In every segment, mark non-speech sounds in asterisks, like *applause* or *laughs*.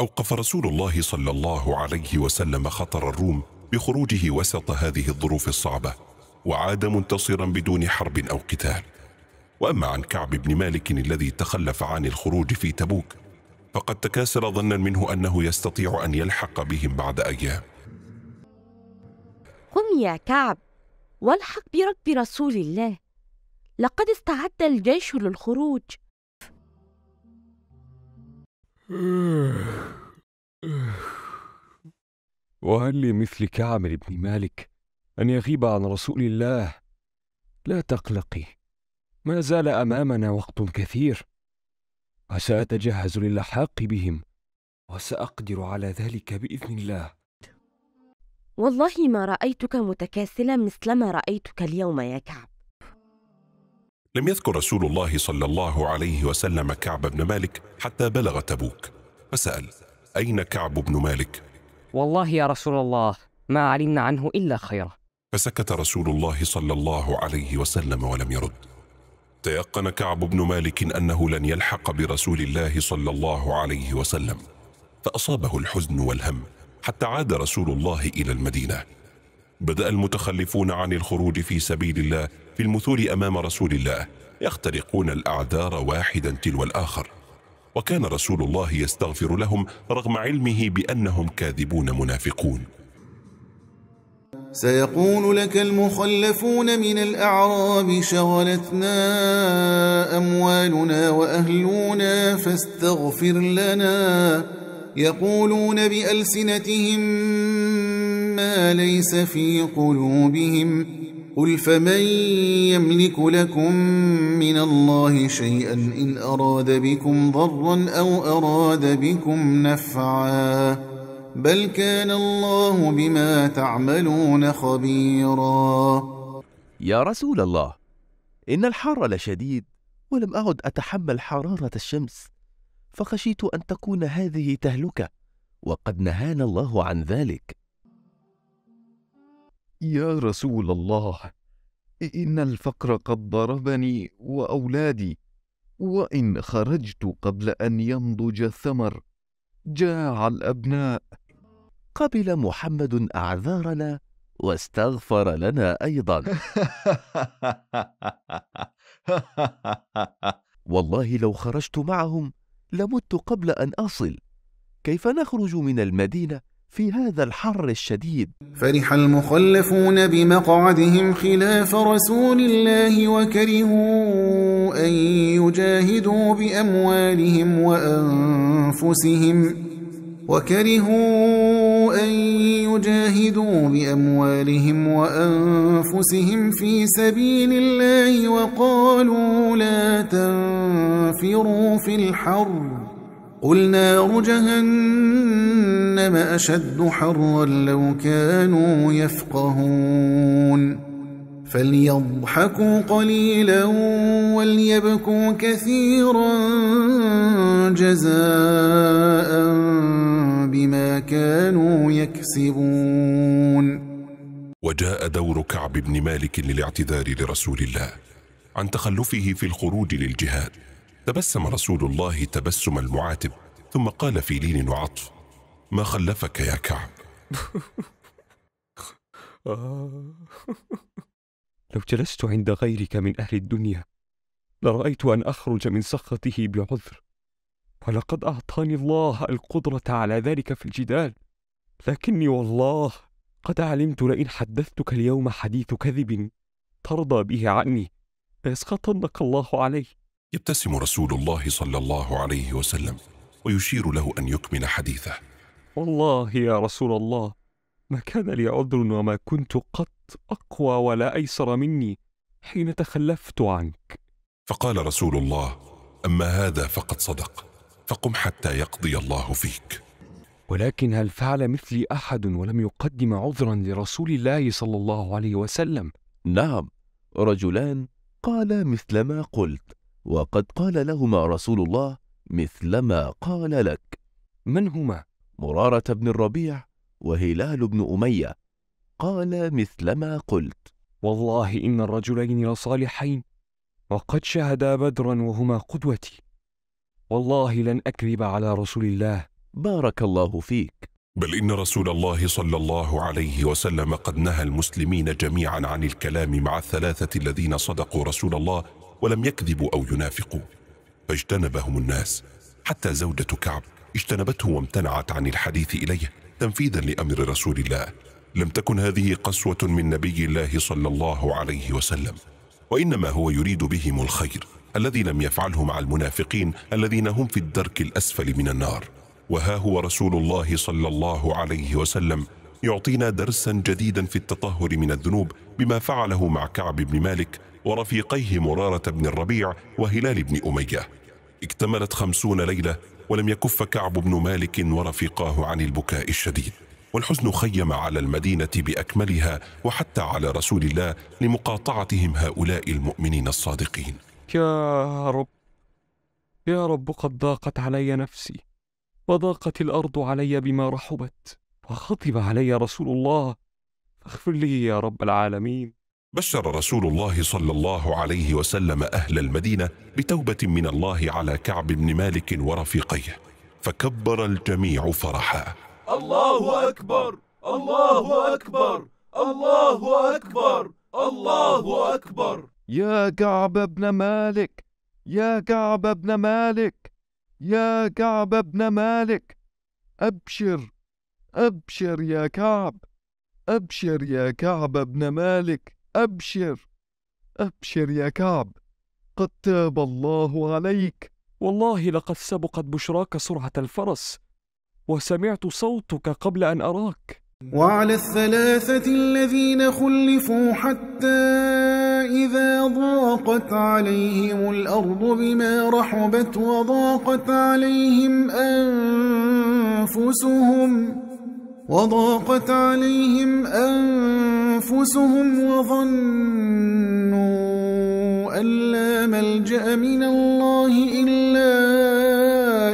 أوقف رسول الله صلى الله عليه وسلم خطر الروم بخروجه وسط هذه الظروف الصعبة وعاد منتصرا بدون حرب أو قتال وأما عن كعب بن مالك الذي تخلف عن الخروج في تبوك فقد تكاسل ظنا منه أنه يستطيع أن يلحق بهم بعد أيام قم يا كعب والحق بركب رسول الله لقد استعد الجيش للخروج وهل لمثل كعب بن مالك أن يغيب عن رسول الله؟ لا تقلقي، ما زال أمامنا وقت كثير، وسأتجهز للحاق بهم، وسأقدر على ذلك بإذن الله. والله ما رأيتك متكاسلا مثلما رأيتك اليوم يا كعب. لم يذكر رسول الله صلى الله عليه وسلم كعب بن مالك حتى بلغ تبوك فسأل أين كعب بن مالك؟ والله يا رسول الله ما علمنا عنه إلا خيرا فسكت رسول الله صلى الله عليه وسلم ولم يرد تيقن كعب بن مالك أنه لن يلحق برسول الله صلى الله عليه وسلم فأصابه الحزن والهم حتى عاد رسول الله إلى المدينة بدأ المتخلفون عن الخروج في سبيل الله في المثول أمام رسول الله يخترقون الأعذار واحدا تلو الآخر وكان رسول الله يستغفر لهم رغم علمه بأنهم كاذبون منافقون سيقول لك المخلفون من الأعراب شغلتنا أموالنا وأهلنا فاستغفر لنا يقولون بألسنتهم ما ليس في قلوبهم قل فمن يملك لكم من الله شيئا إن أراد بكم ضرا أو أراد بكم نفعا بل كان الله بما تعملون خبيرا يا رسول الله إن الحر لشديد ولم أعد أتحمل حرارة الشمس فخشيت أن تكون هذه تهلكة وقد نهانا الله عن ذلك يا رسول الله ان الفقر قد ضربني واولادي وان خرجت قبل ان ينضج الثمر جاع الابناء قبل محمد اعذارنا واستغفر لنا ايضا *laughs* والله لو خرجت معهم لمت قبل ان اصل كيف نخرج من المدينه في هذا الحر الشديد فرح المخلفون بمقعدهم خلاف رسول الله وكرهوا أن يجاهدوا بأموالهم وأنفسهم وكرهوا أن يجاهدوا بأموالهم وأنفسهم في سبيل الله وقالوا لا تنفروا في الحر قل نار جهنم أشد حرا لو كانوا يفقهون فليضحكوا قليلا وليبكوا كثيرا جزاء بما كانوا يكسبون وجاء دور كعب بن مالك للاعتذار لرسول الله عن تخلفه في الخروج للجهاد تبسم رسول الله تبسم المعاتب ثم قال في لين وعطف ما خلفك يا كعب *laughs* لو جلست عند غيرك من أهل الدنيا لرأيت أن أخرج من سخطه بعذر ولقد أعطاني الله القدرة على ذلك في الجدال لكني والله قد علمت لئن حدثتك اليوم حديث كذب ترضى به عني ليسخطنك الله عليه يبتسم رسول الله صلى الله عليه وسلم ويشير له أن يكمل حديثه والله يا رسول الله ما كان لي عذر وما كنت قط أقوى ولا أيسر مني حين تخلفت عنك فقال رسول الله أما هذا فقد صدق فقم حتى يقضي الله فيك ولكن هل فعل مثلي أحد ولم يقدم عذرا لرسول الله صلى الله عليه وسلم؟ نعم رجلان قالا مثل ما قلت وقد قال لهما رسول الله مثلما قال لك من هما؟ مرارة بن الربيع وهلال بن أمية قال مثلما قلت والله إن الرجلين لصالحين وقد شهدا بدرا وهما قدوتي والله لن أكذب على رسول الله بارك الله فيك بل إن رسول الله صلى الله عليه وسلم قد نهى المسلمين جميعا عن الكلام مع الثلاثة الذين صدقوا رسول الله ولم يكذبوا أو ينافقوا فاجتنبهم الناس حتى زوجة كعب اجتنبته وامتنعت عن الحديث إليه تنفيذا لأمر رسول الله لم تكن هذه قسوة من نبي الله صلى الله عليه وسلم وإنما هو يريد بهم الخير الذي لم يفعله مع المنافقين الذين هم في الدرك الأسفل من النار وها هو رسول الله صلى الله عليه وسلم يعطينا درسا جديدا في التطهر من الذنوب بما فعله مع كعب بن مالك ورفيقيه مرارة بن الربيع وهلال بن أمية اكتملت خمسون ليلة ولم يكف كعب بن مالك ورفيقاه عن البكاء الشديد والحزن خيم على المدينة بأكملها وحتى على رسول الله لمقاطعتهم هؤلاء المؤمنين الصادقين يا رب يا رب قد ضاقت علي نفسي وضاقت الأرض علي بما رحبت وخطب علي رسول الله فاغفر لي يا رب العالمين بشر رسول الله صلى الله عليه وسلم أهل المدينة بتوبة من الله على كعب بن مالك ورفيقيه فكبر الجميع فرحا الله أكبر الله أكبر الله أكبر الله أكبر يا كعب بن مالك يا كعب بن مالك يا كعب بن مالك أبشر أبشر يا كعب أبشر يا كعب بن مالك أبشر أبشر يا كعب قد تاب الله عليك والله لقد سبقت بشراك سرعة الفرس وسمعت صوتك قبل أن أراك وعلى الثلاثة الذين خلفوا حتى إذا ضاقت عليهم الأرض بما رحبت وضاقت عليهم أنفسهم وضاقت عليهم أنفسهم أنفسهم وظنوا أن لا ملجأ من الله إلا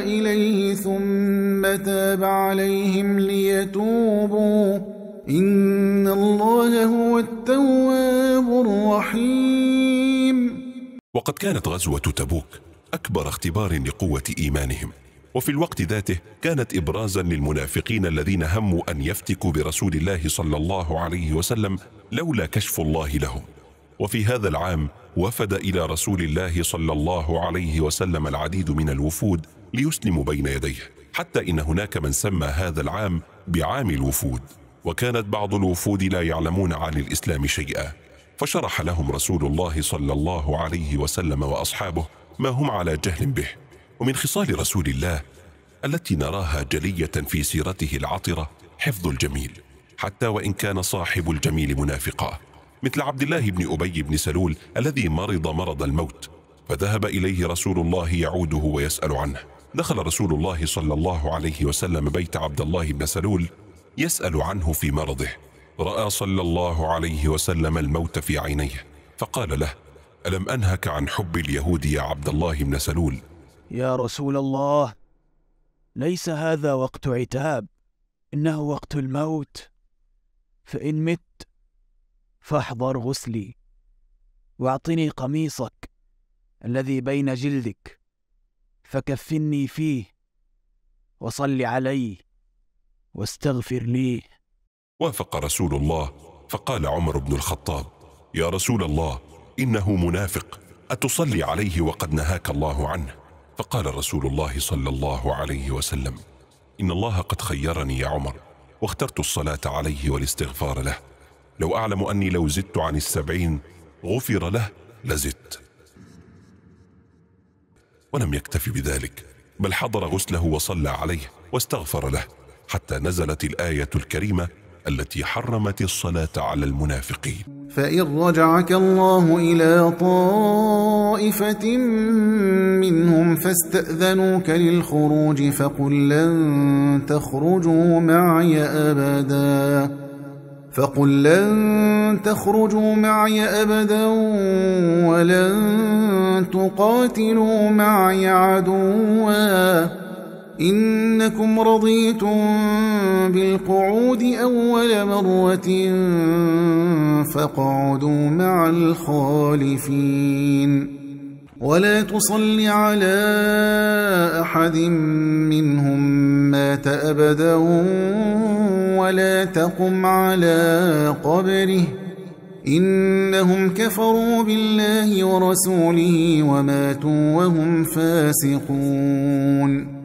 إليه ثم تاب عليهم ليتوبوا إن الله هو التواب الرحيم وقد كانت غزوة تبوك أكبر اختبار لقوة إيمانهم وفي الوقت ذاته كانت إبرازا للمنافقين الذين هموا أن يفتكوا برسول الله صلى الله عليه وسلم لولا كشف الله لهم وفي هذا العام وفد إلى رسول الله صلى الله عليه وسلم العديد من الوفود ليسلموا بين يديه حتى إن هناك من سمى هذا العام بعام الوفود وكانت بعض الوفود لا يعلمون عن الإسلام شيئا فشرح لهم رسول الله صلى الله عليه وسلم وأصحابه ما هم على جهل به ومن خصال رسول الله التي نراها جلية في سيرته العطرة حفظ الجميل حتى وإن كان صاحب الجميل منافقا مثل عبد الله بن أبي بن سلول الذي مرض مرض الموت فذهب إليه رسول الله يعوده ويسأل عنه دخل رسول الله صلى الله عليه وسلم بيت عبد الله بن سلول يسأل عنه في مرضه رأى صلى الله عليه وسلم الموت في عينيه فقال له ألم أنهك عن حب اليهود يا عبد الله بن سلول يا رسول الله ليس هذا وقت عتاب انه وقت الموت فان مت فاحضر غسلي واعطني قميصك الذي بين جلدك فكفني فيه وصل علي واستغفر لي وافق رسول الله فقال عمر بن الخطاب يا رسول الله انه منافق اتصلي عليه وقد نهاك الله عنه فقال رسول الله صلى الله عليه وسلم إن الله قد خيرني يا عمر واخترت الصلاة عليه والاستغفار له لو أعلم أني لو زدت عن السبعين غفر له لزدت ولم يكتف بذلك بل حضر غسله وصلى عليه واستغفر له حتى نزلت الآية الكريمة التي حرمت الصلاة على المنافقين فإن رجعك الله إلى طائفة منهم فاستأذنوك للخروج فقل لن تخرجوا معي أبدا فقل لن تخرجوا معي أبدا ولن تقاتلوا معي عدوا إنكم رضيتم بالقعود أول مرة فاقعدوا مع الخالفين ولا تصل على أحد منهم مات أبدا ولا تقم على قبره إنهم كفروا بالله ورسوله وماتوا وهم فاسقون